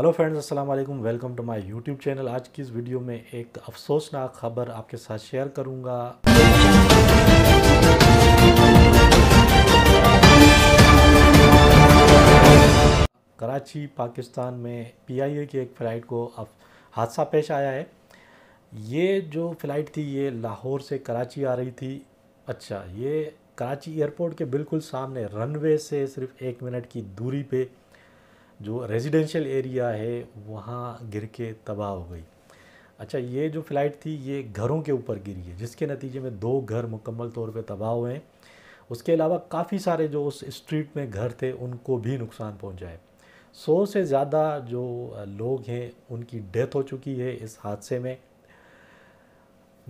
hello friends अस्सलाम वालेकुम welcome to my YouTube channel आज की इस वीडियो में एक अफसोसनाक खबर आपके साथ शेयर करूंगा कराची पाकिस्तान में पीआईए की एक फ़्लाइट को हादसा पेश आया है ये जो फ़्लाइट थी ये लाहौर से कराची आ रही थी अच्छा ये कराची एयरपोर्ट के बिल्कुल सामने रनवे से सिर्फ एक मिनट की दूरी पे जो रेजिडेंशियल एरिया है वहाँ गिर के तबाह हो गई अच्छा ये जो फ़्लाइट थी ये घरों के ऊपर गिरी है जिसके नतीजे में दो घर मुकम्मल तौर पे तबाह हुए हैं उसके अलावा काफ़ी सारे जो उस स्ट्रीट में घर थे उनको भी नुकसान पहुँचा है सौ से ज़्यादा जो लोग हैं उनकी डेथ हो चुकी है इस हादसे में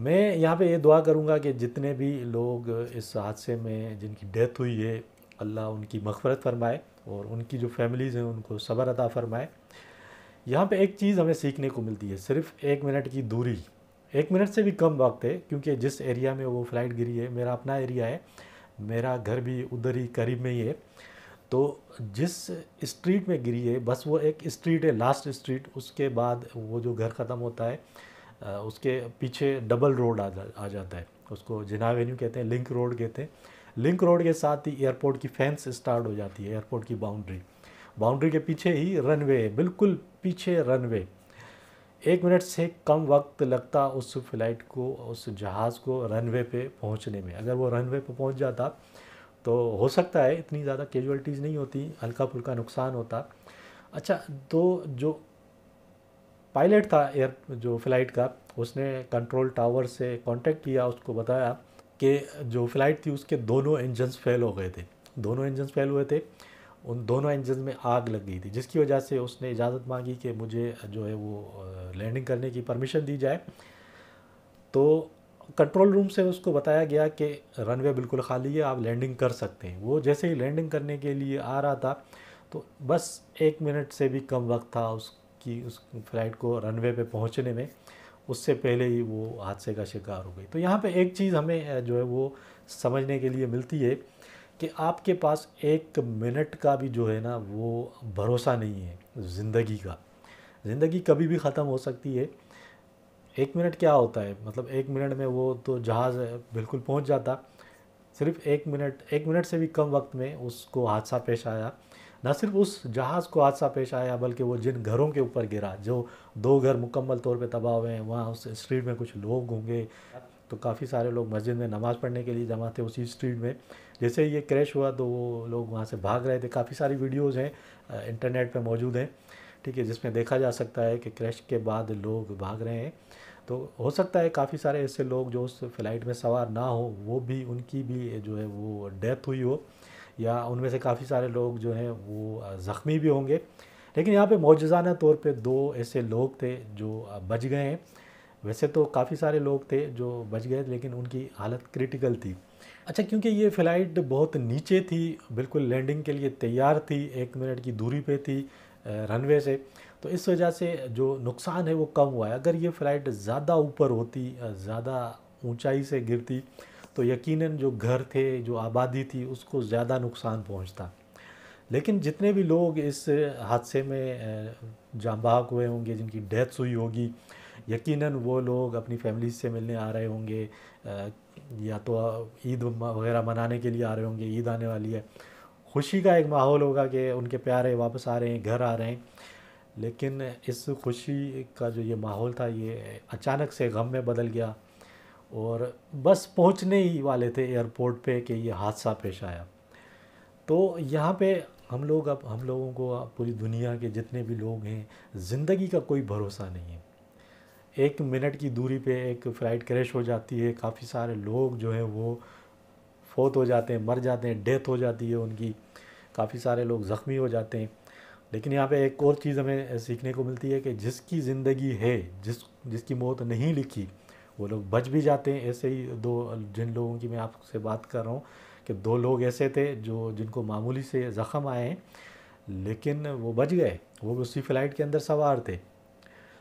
मैं यहाँ पे ये दुआ करूँगा कि जितने भी लोग इस हादसे में जिनकी डेथ हुई है अल्लाह उनकी मफफरत फरमाए और उनकी जो फैमिलीज़ हैं उनको सबर अदा फ़रमाए यहाँ पे एक चीज़ हमें सीखने को मिलती है सिर्फ एक मिनट की दूरी एक मिनट से भी कम वक्त है क्योंकि जिस एरिया में वो फ्लाइट गिरी है मेरा अपना एरिया है मेरा घर भी उधर ही करीब में ही है तो जिस स्ट्रीट में गिरी है बस वो एक स्ट्रीट है लास्ट स्ट्रीट उसके बाद वो जो घर ख़त्म होता है उसके पीछे डबल रोड आ जा आ जाता है उसको जिनाब एन्यू कहते हैं लिंक रोड कहते हैं लिंक रोड के साथ ही एयरपोर्ट की फेंस स्टार्ट हो जाती है एयरपोर्ट की बाउंड्री बाउंड्री के पीछे ही रनवे वे बिल्कुल पीछे रनवे एक मिनट से कम वक्त लगता उस फ्लाइट को उस जहाज़ को रनवे पे पहुंचने में अगर वो रनवे पे पहुंच जाता तो हो सकता है इतनी ज़्यादा कैजुअलिटीज़ नहीं होती हल्का फुल्का नुकसान होता अच्छा तो जो पायलट था एयर जो फ्लाइट का उसने कंट्रोल टावर से कांटेक्ट किया उसको बताया कि जो फ़्लाइट थी उसके दोनों इंजन्स फेल हो गए थे दोनों इंजन्स फेल हुए थे उन दोनों इंजन में आग लग गई थी जिसकी वजह से उसने इजाज़त मांगी कि मुझे जो है वो लैंडिंग करने की परमिशन दी जाए तो कंट्रोल रूम से उसको बताया गया कि रनवे बिल्कुल खाली है आप लैंडिंग कर सकते हैं वो जैसे ही लैंडिंग करने के लिए आ रहा था तो बस एक मिनट से भी कम वक्त था उसकी उस फ्लाइट को रनवे पे पहुंचने में उससे पहले ही वो हादसे का शिकार हो गई तो यहाँ पे एक चीज़ हमें जो है वो समझने के लिए मिलती है कि आपके पास एक मिनट का भी जो है ना वो भरोसा नहीं है ज़िंदगी का ज़िंदगी कभी भी ख़त्म हो सकती है एक मिनट क्या होता है मतलब एक मिनट में वो तो जहाज़ बिल्कुल पहुंच जाता सिर्फ एक मिनट एक मिनट से भी कम वक्त में उसको हादसा पेश आया न सिर्फ उस जहाज़ को हादसा पेश आया बल्कि वो जिन घरों के ऊपर गिरा जो दो घर मुकम्मल तौर पे तबाह हुए हैं वहाँ उस स्ट्रीट में कुछ लोग होंगे तो काफ़ी सारे लोग मस्जिद में नमाज़ पढ़ने के लिए जमा थे उसी स्ट्रीट में जैसे ये क्रैश हुआ तो वो लोग वहाँ से भाग रहे थे काफ़ी सारी वीडियोज़ हैं इंटरनेट पर मौजूद हैं ठीक है जिसमें देखा जा सकता है कि क्रैश के बाद लोग भाग रहे हैं तो हो सकता है काफ़ी सारे ऐसे लोग जो उस फ्लाइट में सवार ना हो वो भी उनकी भी जो है वो डेथ हुई हो या उनमें से काफ़ी सारे लोग जो हैं वो ज़ख्मी भी होंगे लेकिन यहाँ पे मौजाना तौर पे दो ऐसे लोग थे जो बच गए हैं वैसे तो काफ़ी सारे लोग थे जो बच गए लेकिन उनकी हालत क्रिटिकल थी अच्छा क्योंकि ये फ़्लाइट बहुत नीचे थी बिल्कुल लैंडिंग के लिए तैयार थी एक मिनट की दूरी पे थी रनवे से तो इस वजह से जो नुकसान है वो कम हुआ है अगर ये फ़्लाइट ज़्यादा ऊपर होती ज़्यादा ऊंचाई से गिरती तो यकीनन जो घर थे जो आबादी थी उसको ज़्यादा नुकसान पहुंचता लेकिन जितने भी लोग इस हादसे में जाँबाक हुए होंगे जिनकी डेथ्स हुई होगी यकीनन वो लोग अपनी फैमिली से मिलने आ रहे होंगे या तो ईद वगैरह मनाने के लिए आ रहे होंगे ईद आने वाली है खुशी का एक माहौल होगा कि उनके प्यारे वापस आ रहे हैं घर आ रहे हैं लेकिन इस खुशी का जो ये माहौल था ये अचानक से गम में बदल गया और बस पहुंचने ही वाले थे एयरपोर्ट पे कि ये हादसा पेश आया तो यहाँ पे हम लोग अब हम लोगों को पूरी दुनिया के जितने भी लोग हैं ज़िंदगी का कोई भरोसा नहीं है एक मिनट की दूरी पे एक फ़्लाइट क्रैश हो जाती है काफ़ी सारे लोग जो हैं वो फोत हो जाते हैं मर जाते हैं डेथ हो जाती है उनकी काफ़ी सारे लोग ज़ख्मी हो जाते हैं लेकिन यहाँ पे एक और चीज़ हमें सीखने को मिलती है कि जिसकी ज़िंदगी है जिस जिसकी मौत नहीं लिखी वो लोग बच भी जाते हैं ऐसे ही दो जिन लोगों की मैं आपसे बात कर रहा हूँ कि दो लोग ऐसे थे जो जिनको मामूली से ज़ख़म आए हैं लेकिन वो बच गए वो भी उसी फ़्लाइट के अंदर सवार थे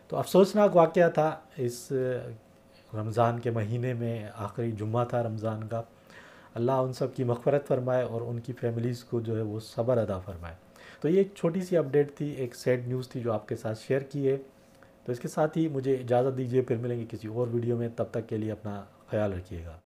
तो अफसोसनाक वाक़ था इस रमज़ान के महीने में आखिरी जुम्मा था रमज़ान का अल्लाह उन सब की मफ़रत फरमाए और उनकी फैमिलीज़ को जो है वो सब्र अदा फरमाए तो ये एक छोटी सी अपडेट थी एक सैड न्यूज़ थी जो आपके साथ शेयर की है तो इसके साथ ही मुझे इजाज़त दीजिए फिर मिलेंगे किसी और वीडियो में तब तक के लिए अपना ख्याल रखिएगा